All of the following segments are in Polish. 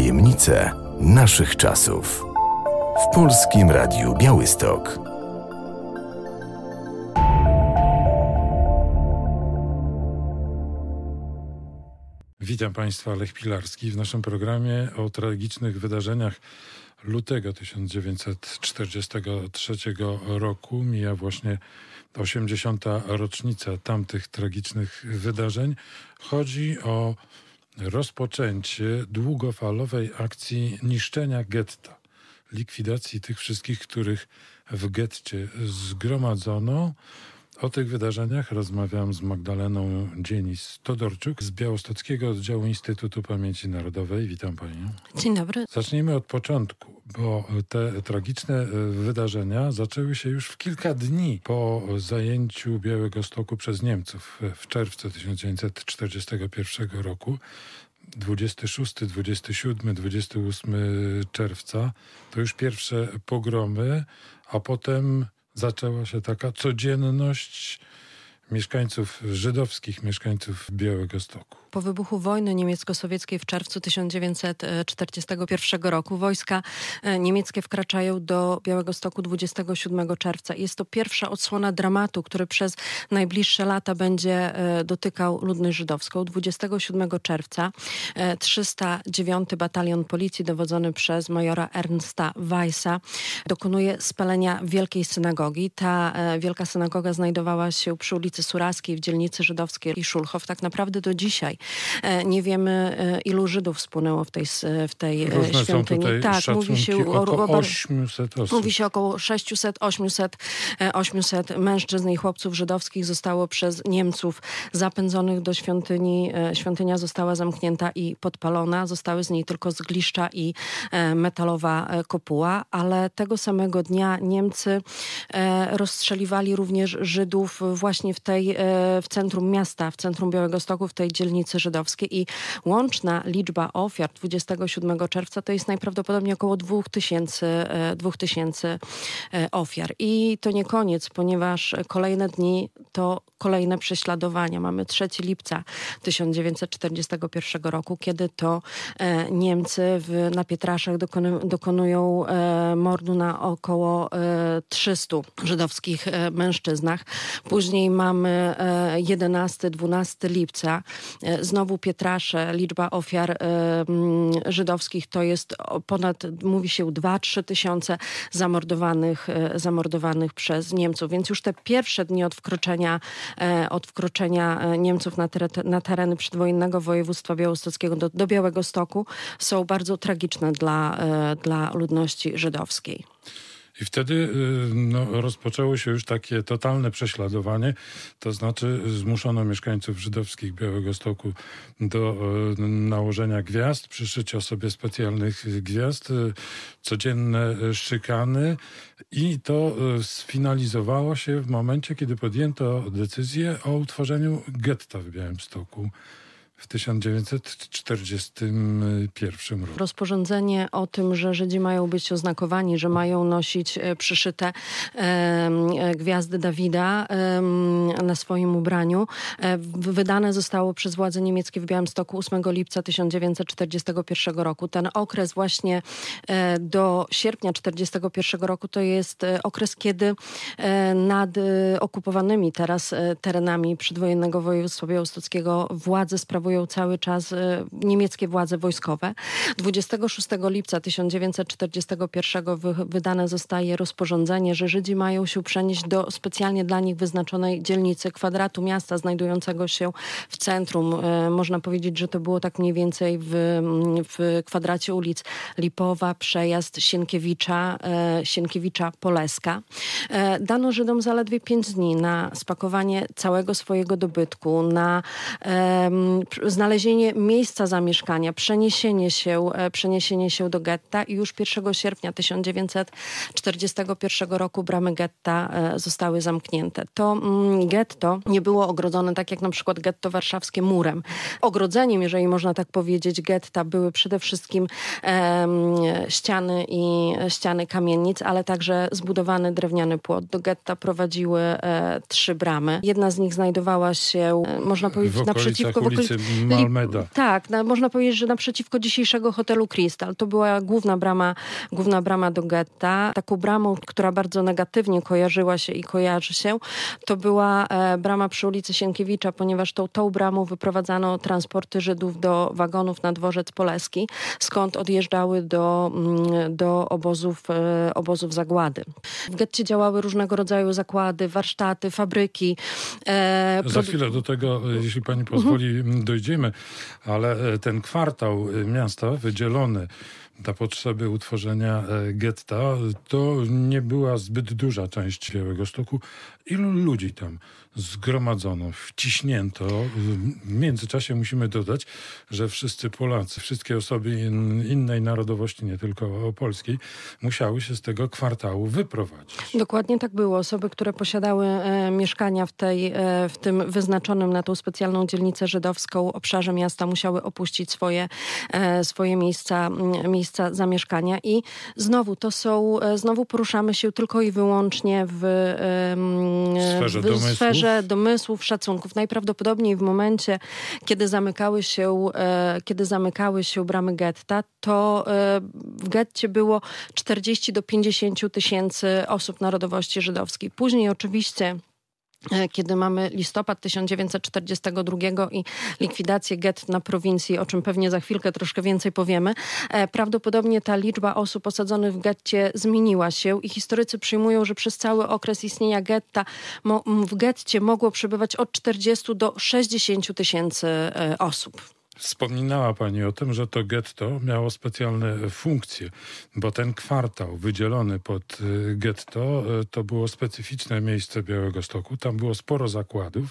Tajemnice naszych czasów. W Polskim Radiu Białystok. Witam Państwa, Lech Pilarski w naszym programie o tragicznych wydarzeniach lutego 1943 roku. Mija właśnie 80. rocznica tamtych tragicznych wydarzeń. Chodzi o rozpoczęcie długofalowej akcji niszczenia getta, likwidacji tych wszystkich, których w getcie zgromadzono. O tych wydarzeniach rozmawiam z Magdaleną Dzienis-Todorczuk z Białostockiego Oddziału Instytutu Pamięci Narodowej. Witam Panią. Dzień dobry. Zacznijmy od początku, bo te tragiczne e, wydarzenia zaczęły się już w kilka dni po zajęciu Białego Stoku przez Niemców w czerwcu 1941 roku. 26, 27, 28 czerwca to już pierwsze pogromy, a potem zaczęła się taka codzienność mieszkańców żydowskich, mieszkańców Białego Stoku. Po wybuchu wojny niemiecko-sowieckiej w czerwcu 1941 roku wojska e, niemieckie wkraczają do Białego Stoku 27 czerwca. Jest to pierwsza odsłona dramatu, który przez najbliższe lata będzie e, dotykał ludność żydowską. 27 czerwca 309 e, Batalion Policji dowodzony przez majora Ernsta Weissa dokonuje spalenia Wielkiej Synagogi. Ta Wielka Synagoga znajdowała się przy ulicy Suraskiej w dzielnicy żydowskiej i Szulchow. Tak naprawdę do dzisiaj E, nie wiemy, e, ilu Żydów spłynęło w tej, w tej e, świątyni. tak, mówi się o, około 800 osób. Mówi się około 600, 800, 800 mężczyzn i chłopców żydowskich zostało przez Niemców zapędzonych do świątyni. Świątynia została zamknięta i podpalona. Zostały z niej tylko zgliszcza i metalowa kopuła, ale tego samego dnia Niemcy rozstrzeliwali również Żydów właśnie w tej, w centrum miasta, w centrum Białego Stoku, w tej dzielnicy żydowskie żydowskiej i łączna liczba ofiar 27 czerwca to jest najprawdopodobniej około 2000, 2000 e, e, ofiar. I to nie koniec, ponieważ kolejne dni to kolejne prześladowania. Mamy 3 lipca 1941 roku, kiedy to e, Niemcy w, na Pietraszach dokonują mordu na około 300 żydowskich mężczyznach. Później mamy 11-12 lipca Znowu Pietrasze, liczba ofiar żydowskich to jest ponad, mówi się, 2-3 tysiące zamordowanych, e, zamordowanych przez Niemców. Więc już te pierwsze dni od wkroczenia, e, od wkroczenia e, Niemców na, teren, na tereny przedwojennego województwa białostockiego do, do Białego Stoku są bardzo tragiczne dla, dla ludności żydowskiej. I wtedy y, no, rozpoczęło się już takie totalne prześladowanie, to znaczy zmuszono mieszkańców żydowskich Białego Stoku do e, nałożenia gwiazd, przyszycia sobie specjalnych gwiazd, e, codzienne e, szykany i to sfinalizowało się w momencie, kiedy podjęto decyzję o utworzeniu getta w Białym Stoku w 1941 roku. Rozporządzenie o tym, że Żydzi mają być oznakowani, że mają nosić e, przyszyte e, gwiazdy Dawida na swoim ubraniu, e, wydane zostało przez władze niemieckie w Białymstoku 8 lipca 1941 roku. Ten okres właśnie do sierpnia 1941 roku to jest okres, kiedy nad okupowanymi teraz terenami przedwojennego województwa białostockiego władze sprawują obserwują cały czas e, niemieckie władze wojskowe. 26 lipca 1941 wydane zostaje rozporządzenie, że Żydzi mają się przenieść do specjalnie dla nich wyznaczonej dzielnicy kwadratu miasta znajdującego się w centrum. E, można powiedzieć, że to było tak mniej więcej w, w kwadracie ulic Lipowa, Przejazd, Sienkiewicza, e, Sienkiewicza Poleska. Dano Żydom zaledwie pięć dni na spakowanie całego swojego dobytku, na znalezienie miejsca zamieszkania, przeniesienie się, e, przeniesienie się do getta i już 1 sierpnia 1941 roku bramy getta e, zostały zamknięte. To mm, getto nie było ogrodzone tak jak na przykład getto warszawskie murem. Ogrodzeniem, jeżeli można tak powiedzieć, getta były przede wszystkim ściany i e, ściany kamienic, ale także zbudowany drewniany płot. Do getta prowadziły e, trzy bramy. Jedna z nich znajdowała się, e, można powiedzieć, w naprzeciwko w okolicy, Malmeda. Tak, na, można powiedzieć, że naprzeciwko dzisiejszego hotelu Crystal. To była główna brama, główna brama do getta. Taką bramą, która bardzo negatywnie kojarzyła się i kojarzy się, to była e, brama przy ulicy Sienkiewicza, ponieważ tą, tą bramą wyprowadzano transporty Żydów do wagonów na dworzec Poleski, skąd odjeżdżały do, mm, do obozów, e, obozów zagłady. W getcie działały różnego rodzaju zakłady, warsztaty, fabryki. E, Za chwilę do tego, e, jeśli pani pozwoli, mhm. dojdziemy przejdziemy, ale e, ten kwartał e, miasta wydzielony na potrzeby utworzenia e, getta, to nie była zbyt duża część stoku Ilu ludzi tam zgromadzono, wciśnięto? W międzyczasie musimy dodać, że wszyscy Polacy, wszystkie osoby innej narodowości, nie tylko polskiej, musiały się z tego kwartału wyprowadzić. Dokładnie tak było. Osoby, które posiadały e, mieszkania w, tej, e, w tym wyznaczonym na tą specjalną dzielnicę żydowską obszarze miasta, musiały opuścić swoje, e, swoje miejsca, miejsca miejsca zamieszkania i znowu to są, e, znowu poruszamy się tylko i wyłącznie w, sferze, w domysłów. sferze domysłów, szacunków. Najprawdopodobniej w momencie, kiedy zamykały się, e, kiedy zamykały się bramy getta, to e, w getcie było 40 do 50 tysięcy osób narodowości żydowskiej. Później oczywiście E, kiedy mamy listopad 1942 i likwidację get na prowincji, o czym pewnie za chwilkę troszkę więcej powiemy, e, prawdopodobnie ta liczba osób osadzonych w getcie zmieniła się i historycy przyjmują, że przez cały okres istnienia getta w getcie mogło przebywać od 40 do 60 tysięcy e, osób. Wspominała Pani o tym, że to getto miało specjalne funkcje, bo ten kwartał wydzielony pod y, getto y, to było specyficzne miejsce Białego Stoku. Tam było sporo zakładów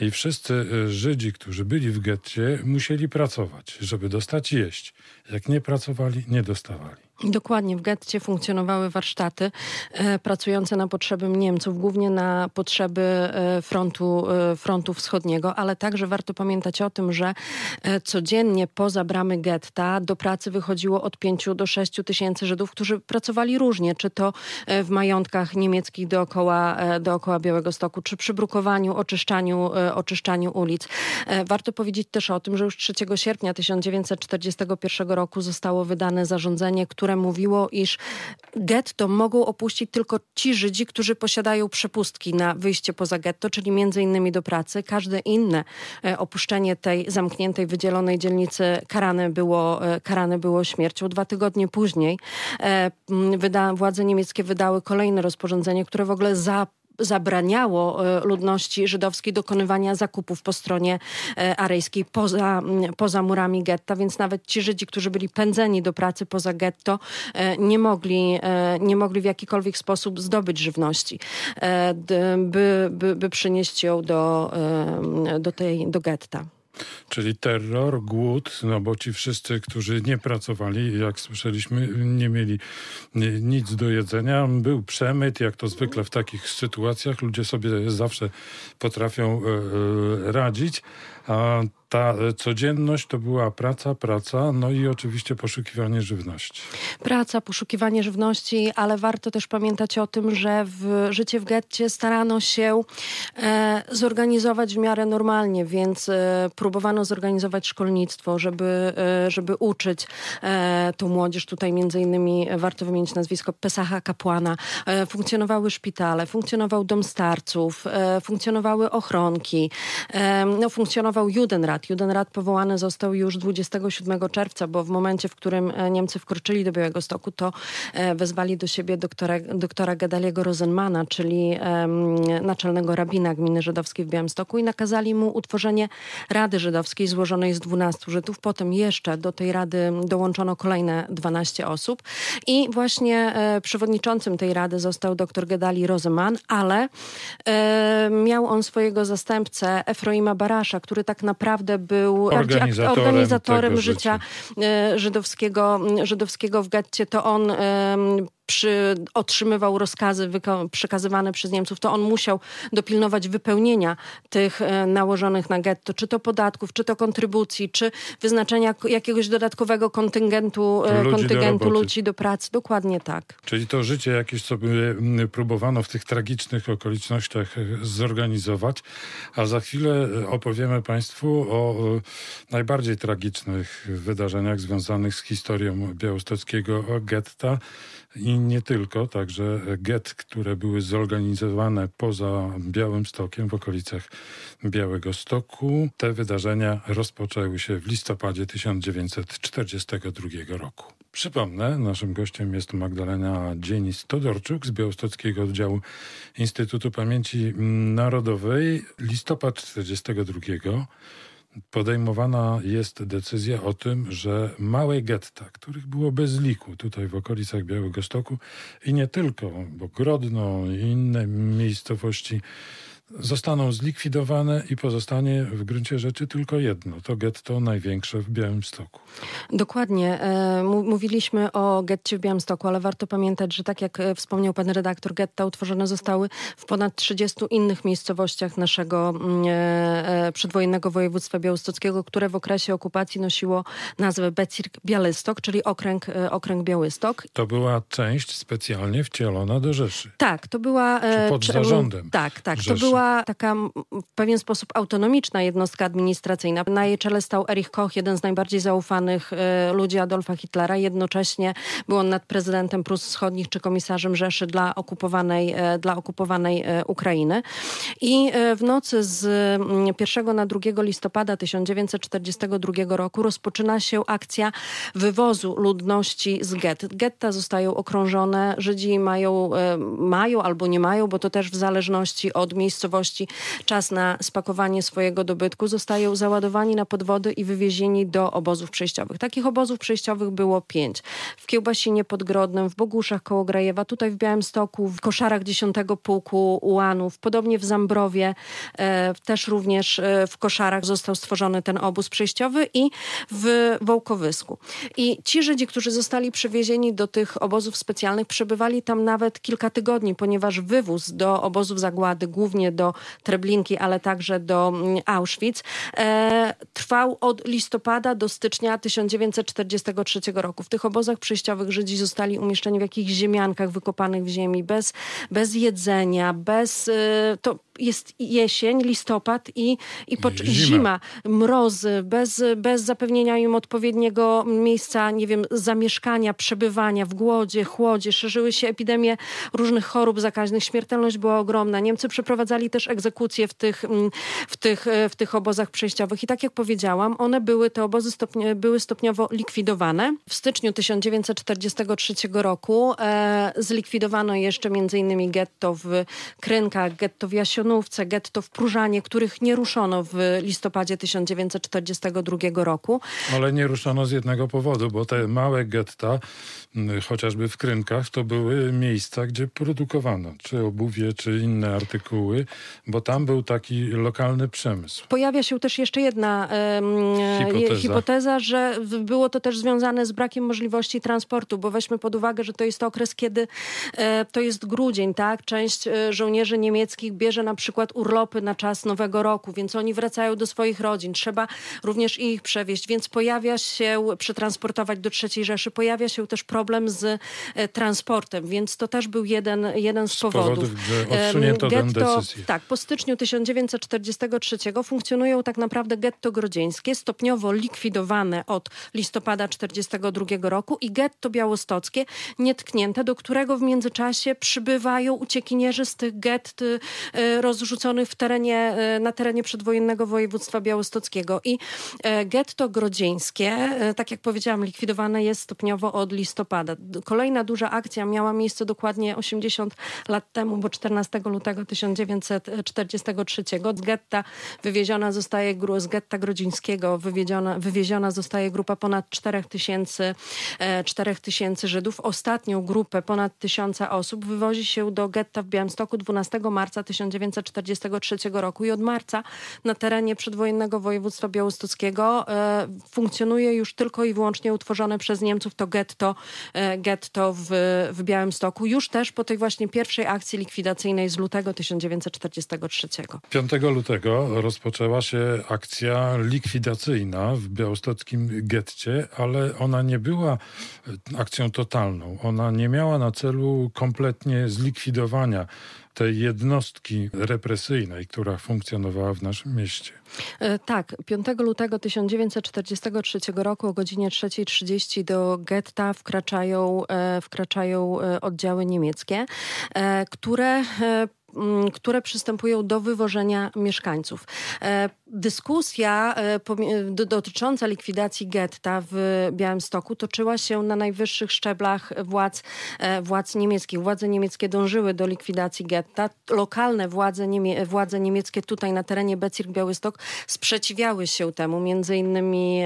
i wszyscy y, Żydzi, którzy byli w getcie, musieli pracować, żeby dostać jeść. Jak nie pracowali, nie dostawali. Dokładnie, w getcie funkcjonowały warsztaty e, pracujące na potrzeby Niemców, głównie na potrzeby e, frontu, e, frontu wschodniego, ale także warto pamiętać o tym, że codziennie poza bramy getta do pracy wychodziło od 5 do 6 tysięcy Żydów, którzy pracowali różnie, czy to w majątkach niemieckich dookoła, dookoła Białego Stoku, czy przy brukowaniu, oczyszczaniu, oczyszczaniu ulic. Warto powiedzieć też o tym, że już 3 sierpnia 1941 roku zostało wydane zarządzenie, które które mówiło, iż getto mogą opuścić tylko ci Żydzi, którzy posiadają przepustki na wyjście poza getto, czyli między innymi do pracy. Każde inne e, opuszczenie tej zamkniętej, wydzielonej dzielnicy karane było, e, karane było śmiercią. Dwa tygodnie później e, wyda, władze niemieckie wydały kolejne rozporządzenie, które w ogóle za zabraniało e, ludności żydowskiej dokonywania zakupów po stronie e, arejskiej, poza, poza murami getta, więc nawet ci Żydzi, którzy byli pędzeni do pracy poza getto, e, nie mogli, nie mogli w jakikolwiek sposób zdobyć żywności, by, by, by przynieść ją do, do, tej, do getta. Czyli terror, głód, no bo ci wszyscy, którzy nie pracowali, jak słyszeliśmy, nie mieli nic do jedzenia. Był przemyt, jak to zwykle w takich sytuacjach ludzie sobie zawsze potrafią e, e, radzić. A ta codzienność to była praca, praca, no i oczywiście poszukiwanie żywności. Praca, poszukiwanie żywności, ale warto też pamiętać o tym, że w życie w getcie starano się e, zorganizować w miarę normalnie, więc e, próbowano zorganizować szkolnictwo, żeby, e, żeby uczyć e, tą młodzież. Tutaj między innymi warto wymienić nazwisko Pesacha Kapłana. E, funkcjonowały szpitale, funkcjonował dom starców, e, funkcjonowały ochronki, e, no, funkcjonował Judenrat, Rad. Judenrat powołany został już 27 czerwca, bo w momencie, w którym e, Niemcy wkroczyli do Białego Stoku, to e, wezwali do siebie doktora, doktora Gedaliego Rosenmana, czyli naczelnego rabina gminy żydowskiej w Białymstoku i nakazali mu utworzenie Rady Żydowskiej złożonej z 12 Żydów. Potem jeszcze do tej rady dołączono kolejne 12 osób i właśnie e, przewodniczącym tej rady został doktor Gedali Rosenman, ale miał on swojego zastępcę Efroima Barasza, który tak naprawdę naprawdę był organizatorem, organizatorem życia, życia e, żydowskiego, żydowskiego w getcie. To on przy, otrzymywał rozkazy przekazywane przez Niemców, to on musiał dopilnować wypełnienia tych e, nałożonych na getto, czy to podatków, czy to kontrybucji, czy wyznaczenia jakiegoś dodatkowego kontyngentu, e, ludzi kontyngentu do ludzi do pracy. Dokładnie tak. Czyli to życie jakieś sobie mm, próbowano w tych tragicznych okolicznościach e, zorganizować, a za chwilę opowiemy Państwu o najbardziej tragicznych wydarzeniach związanych z historią białostockiego getta i i nie tylko, także get, które były zorganizowane poza Białym Stokiem, w okolicach Białego Stoku. Te wydarzenia rozpoczęły się w listopadzie 1942 roku. Przypomnę, naszym gościem jest Magdalena Dzienis-Todorczuk z Białostockiego Oddziału Instytutu Pamięci Narodowej. Listopad 1942 podejmowana jest decyzja o tym, że małe getta, których było bez liku tutaj w okolicach Białego Stoku i nie tylko, bo Grodno i inne miejscowości, zostaną zlikwidowane i pozostanie w gruncie rzeczy tylko jedno. To getto największe w Białymstoku. Dokładnie. E, mówiliśmy o getcie w Białymstoku, ale warto pamiętać, że tak jak e, wspomniał pan redaktor, getta utworzone zostały w ponad 30 innych miejscowościach naszego mm, e, przedwojennego województwa białostockiego, które w okresie okupacji nosiło nazwę Becirk Białystok, czyli okręg, okręg Białystok. To była część specjalnie wcielona do Rzeszy. Tak, to była... Czy pod zarządem. Tak, tak. Rzeszy. To była była taka w pewien sposób autonomiczna jednostka administracyjna. Na jej czele stał Erich Koch, jeden z najbardziej zaufanych e, ludzi Adolfa Hitlera. Jednocześnie był on nad prezydentem Prus Wschodnich czy komisarzem Rzeszy dla okupowanej, e, dla okupowanej e, Ukrainy. I w nocy z 1 na 2 listopada 1942 roku rozpoczyna się akcja wywozu ludności z get. Getta zostają okrążone, Żydzi mają, mają albo nie mają, bo to też w zależności od miejsc miejscowości czas na spakowanie swojego dobytku, zostają załadowani na podwody i wywiezieni do obozów przejściowych. Takich obozów przejściowych było pięć. W Kiełbasinie pod Grodnem, w Boguszach koło Grajewa, tutaj w Białymstoku, w koszarach 10 Pułku Ułanów, podobnie w Zambrowie, e, też również e, w koszarach został stworzony ten obóz przejściowy i w Wołkowysku. I ci Żydzi, którzy zostali przewiezieni do tych obozów specjalnych, przebywali tam nawet kilka tygodni, ponieważ wywóz do obozów zagłady, głównie do Treblinki, ale także do mm, Auschwitz, e, trwał od listopada do stycznia 1943 roku. W tych obozach przejściowych Żydzi zostali umieszczeni w jakichś ziemiankach wykopanych w ziemi, bez, bez jedzenia, bez... E, to jest jesień, listopad i, i zima. zima. mrozy, bez, bez zapewnienia im odpowiedniego miejsca, nie wiem, zamieszkania, przebywania w głodzie, chłodzie. Szerzyły się epidemie różnych chorób zakaźnych, śmiertelność była ogromna. Niemcy przeprowadzali i też egzekucje w tych, mm, w tych, e, w tych obozach przejściowych. I tak jak powiedziałam, one były, te obozy stopni były stopniowo likwidowane. W styczniu 1943 roku e, zlikwidowano jeszcze m.in. getto w Krynkach, getto w Jasionówce, getto w Próżanie, których nie ruszono w listopadzie 1942 roku. Ale nie ruszono z jednego powodu, bo te małe getta, mm, chociażby w Krynkach, to były miejsca, gdzie produkowano czy obuwie, czy inne artykuły bo tam był taki lokalny przemysł. Pojawia się też jeszcze jedna e, hipoteza. hipoteza. że było to też związane z brakiem możliwości transportu, bo weźmy pod uwagę, że to jest okres, kiedy e, to jest grudzień, tak? Część e, żołnierzy niemieckich bierze na przykład urlopy na czas Nowego Roku, więc oni wracają do swoich rodzin. Trzeba również ich przewieźć, więc pojawia się, przetransportować do III Rzeszy, pojawia się też problem z transportem, więc to też był jeden, jeden z, z powodów. powodów że odsunięto Getto, tę decyzję. Tak, po styczniu 1943 funkcjonują tak naprawdę getto grodzieńskie, stopniowo likwidowane od listopada 1942 roku i getto białostockie, nietknięte, do którego w międzyczasie przybywają uciekinierzy z tych gett y, y, rozrzuconych w terenie, y, na terenie przedwojennego województwa białostockiego. I e, getto grodzieńskie, e, tak jak powiedziałam, likwidowane jest stopniowo od listopada. Kolejna duża akcja miała miejsce dokładnie 80 lat temu, bo 14 lutego 1942 1943. Z getta wywieziona zostaje, z getta grodzińskiego wywieziona, wywieziona zostaje grupa ponad 4000 e, tysięcy Żydów. Ostatnią grupę ponad tysiąca osób wywozi się do getta w Białymstoku 12 marca 1943 roku i od marca na terenie przedwojennego województwa białostockiego e, funkcjonuje już tylko i wyłącznie utworzone przez Niemców to getto, e, getto w, w Białymstoku. Już też po tej właśnie pierwszej akcji likwidacyjnej z lutego 1943 5 lutego rozpoczęła się akcja likwidacyjna w białostockim getcie, ale ona nie była e, akcją totalną. Ona nie miała na celu kompletnie zlikwidowania tej jednostki represyjnej, która funkcjonowała w naszym mieście. E, tak, 5 lutego 1943 roku o godzinie 3.30 do getta wkraczają, e, wkraczają oddziały niemieckie, które które przystępują do wywożenia mieszkańców. E, dyskusja e, e, dotycząca likwidacji getta w Białymstoku toczyła się na najwyższych szczeblach władz, e, władz niemieckich. Władze niemieckie dążyły do likwidacji getta. Lokalne władze, niemie władze niemieckie tutaj na terenie Becirk Białystok sprzeciwiały się temu. Między innymi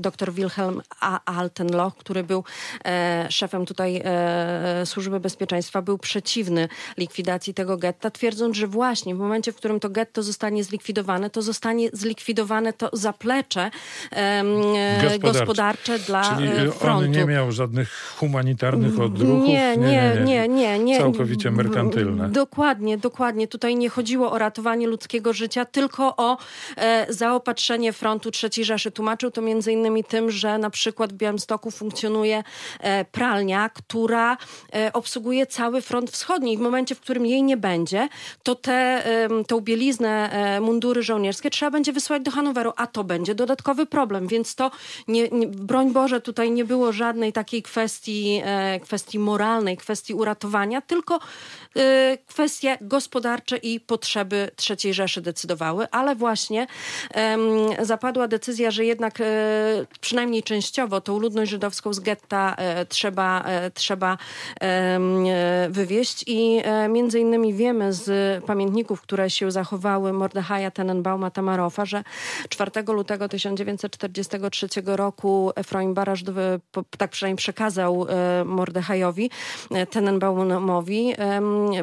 dr Wilhelm A. Altenloch, który był e, szefem tutaj e, Służby Bezpieczeństwa, był przeciwny likwidacji tego getta, twierdząc, że właśnie w momencie, w którym to getto zostanie zlikwidowane, to zostanie zostanie zlikwidowane to zaplecze e, gospodarcze, gospodarcze dla e, Czyli frontu. on nie miał żadnych humanitarnych odruchów? Nie, nie, nie, nie. nie, Całkowicie merkantylne. Dokładnie, dokładnie. Tutaj nie chodziło o ratowanie ludzkiego życia, tylko o e, zaopatrzenie frontu III Rzeszy. Tłumaczył to między innymi tym, że na przykład w Białymstoku funkcjonuje pralnia, która obsługuje cały front wschodni. W momencie, w którym jej nie będzie, to te, tą bieliznę mundury żołnierskie trzeba będzie wysłać do Hanoweru, a to będzie dodatkowy problem, więc to nie, nie, broń Boże, tutaj nie było żadnej takiej kwestii, e, kwestii moralnej, kwestii uratowania, tylko e, kwestie gospodarcze i potrzeby III Rzeszy decydowały, ale właśnie e, zapadła decyzja, że jednak e, przynajmniej częściowo tą ludność żydowską z getta e, trzeba, e, trzeba wywieźć i między innymi wiemy z pamiętników, które się zachowały Mordechaja Tenenbauma Tamarofa, że 4 lutego 1943 roku Efraim Barasz, tak przynajmniej przekazał e, Mordechajowi, e, Tenenbaumowi,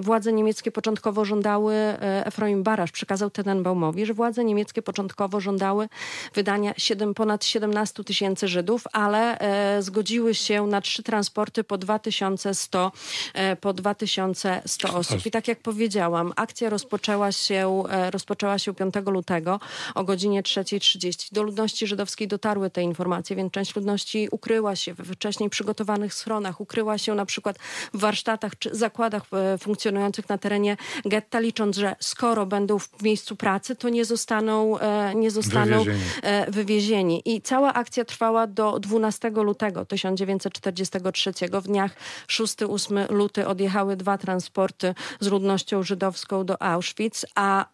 władze niemieckie początkowo żądały, e, Efraim Barasz przekazał Tenenbaumowi, że władze niemieckie początkowo żądały wydania 7, ponad 17 tysięcy Żydów, ale zgodziły się na trzy transporty po 2100, po 2100 osób. I tak jak powiedziałam, akcja rozpoczęła się, rozpoczęła się 5 lutego o godzinie 3.30. Do ludności żydowskiej dotarły te informacje, więc część ludności ukryła się we wcześniej przygotowanych schronach, ukryła się na przykład w warsztatach czy zakładach e, funkcjonujących na terenie getta, licząc, że skoro będą w miejscu pracy, to nie zostaną, e, nie zostaną wywiezieni. E, wywiezieni. I cała akcja trwała do 12 lutego 1943. W dniach 6-8 luty odjechały dwa transporty z ludnością żydowską do Auschwitz, a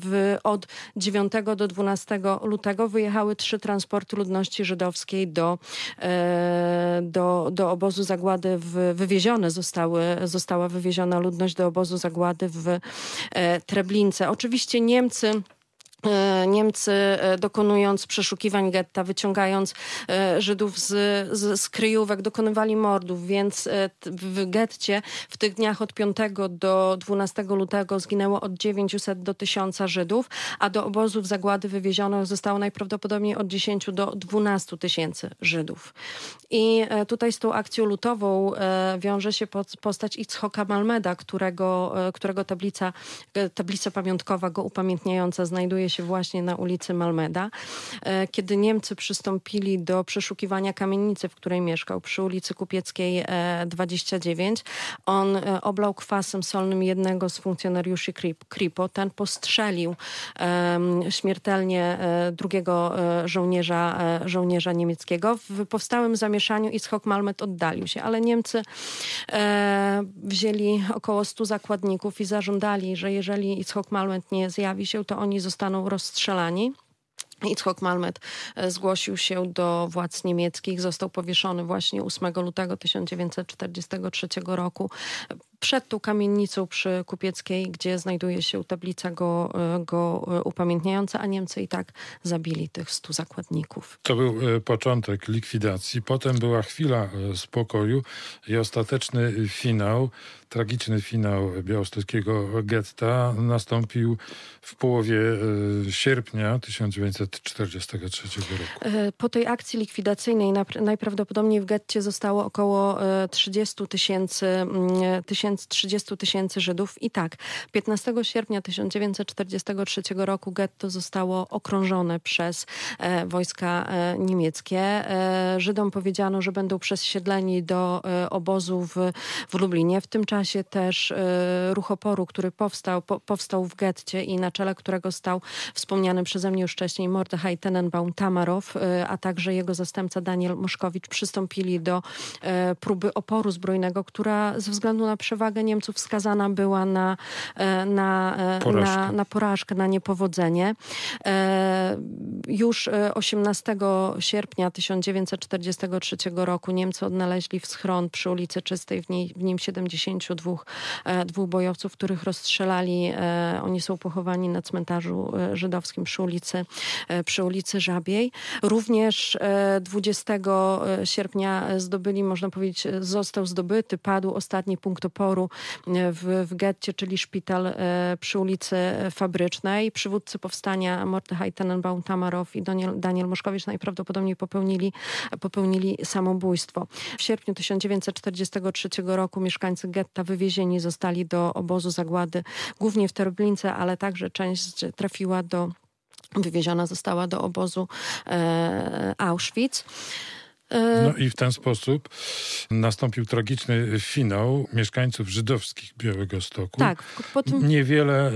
w od 9 do 12 lutego wyjechały trzy transporty ludności żydowskiej do, e, do, do obozu zagłady. W, wywiezione zostały, została wywieziona ludność do obozu zagłady w e, Treblince. Oczywiście Niemcy E, Niemcy e, dokonując przeszukiwań getta, wyciągając e, Żydów z, z, z kryjówek, dokonywali mordów, więc w getcie w tych dniach od 5 do 12 lutego zginęło od 900 do 1000 Żydów, a do obozów zagłady wywieziono zostało najprawdopodobniej od 10 do 12 tysięcy Żydów. I tutaj z tą akcją lutową wiąże się postać Itzhoka Malmeda, którego, którego tablica, tablica pamiątkowa go upamiętniająca znajduje się właśnie na ulicy Malmeda, e, kiedy Niemcy przystąpili do przeszukiwania kamienicy, w której mieszkał, przy ulicy Kupieckiej 29. E, On e, oblał kwasem solnym jednego z funkcjonariuszy Kripo. Ten postrzelił śmiertelnie drugiego żołnierza, żołnierza niemieckiego. W powstałym zamieszaniu Ischok Malmet oddalił się, ale Niemcy wzięli około 100 zakładników i zażądali, że jeżeli Ischok Malmet nie zjawi się, to oni zostaną zostaną rozstrzelani. Itzhok Malmet e, zgłosił się do władz niemieckich, został powieszony właśnie 8 lutego 1943 roku e, przed tą kamienicą przy Kupieckiej, gdzie znajduje się tablica go, e, go upamiętniająca, a Niemcy i tak zabili tych stu zakładników. To był początek likwidacji, potem była chwila spokoju i ostateczny finał tragiczny finał białostockiego getta nastąpił w połowie e, sierpnia 1943 roku. E, po tej akcji likwidacyjnej najprawdopodobniej w getcie zostało około 30 e, tysięcy 30 mm, tysięcy Żydów i tak 15 sierpnia 1943 roku getto zostało okrążone przez wojska niemieckie. Żydom powiedziano, że będą przesiedleni do obozu w, w Lublinie. W tym czasie czasie też y, ruch oporu, który powstał, po, powstał w getcie i na czele którego stał wspomniany przeze mnie już wcześniej Mordechaj Tenenbaum Tamarow, y, a także jego zastępca Daniel Moszkowicz przystąpili do y, próby oporu zbrojnego, która ze względu na przewagę Niemców skazana była na, na, porażkę. na, na porażkę, na niepowodzenie. Już 18 sierpnia 1943 roku Niemcy odnaleźli w schron przy ulicy Czystej, w, niej, w nim 70 E, dwóch bojowców, których rozstrzelali. E, oni są pochowani na cmentarzu e, żydowskim przy ulicy, przy ulicy Żabiej. Również 20 sierpnia zdobyli, można powiedzieć, został zdobyty, padł ostatni punkt oporu w, w getcie, czyli szpital przy ulicy Fabrycznej. Przywódcy powstania Mordechaj Tenenbaum Tamarow i Daniel, Daniel Moszkowicz najprawdopodobniej popełnili, popełnili samobójstwo. W sierpniu 1943 roku mieszkańcy getta Sparta wywiezieni zostali do obozu zagłady, głównie w Terblince, ale także część trafiła do wywieziona została do obozu e, Auschwitz. E, no i w ten sposób nastąpił tragiczny finał mieszkańców żydowskich Białego Stoku. Tak, po tym... Niewiele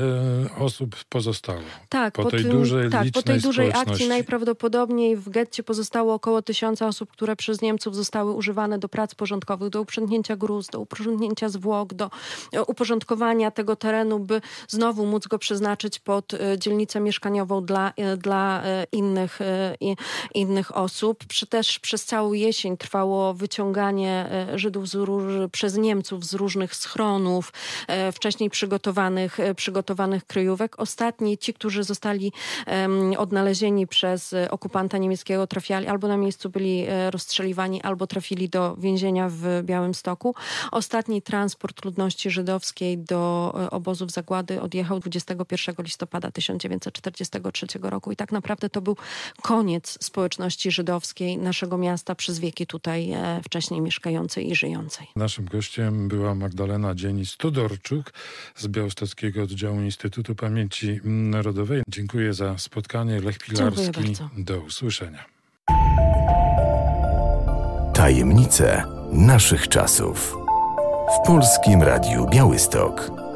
e, osób pozostało. Tak, po, po tej tym, dużej tak, po tej dużej akcji najprawdopodobniej w getcie pozostało około tysiąca osób, które przez Niemców zostały używane do prac porządkowych, do uprzątnięcia gruz, do uprzątnięcia zwłok, do e, uporządkowania tego terenu, by znowu móc go przeznaczyć pod dzielnicę mieszkaniową dla, dla innych, innych osób. Przy też przez cały całą jesień trwało wyciąganie e, Żydów z, przez Niemców z różnych schronów, e, wcześniej przygotowanych, e, przygotowanych kryjówek. Ostatni, ci, którzy zostali odnalezieni przez okupanta niemieckiego, trafiali albo na miejscu byli rozstrzeliwani, albo trafili do więzienia w Białym Stoku. Ostatni transport ludności żydowskiej do obozów zagłady odjechał 21 listopada 1943 roku i tak naprawdę to był koniec społeczności żydowskiej naszego miasta miasta przez wieki tutaj e, wcześniej mieszkającej i żyjącej. Naszym gościem była Magdalena dzienis todorczuk z Białostockiego Oddziału Instytutu Pamięci Narodowej. Dziękuję za spotkanie. Lech Pilarski, do usłyszenia. Tajemnice naszych czasów w Polskim Radiu Białystok.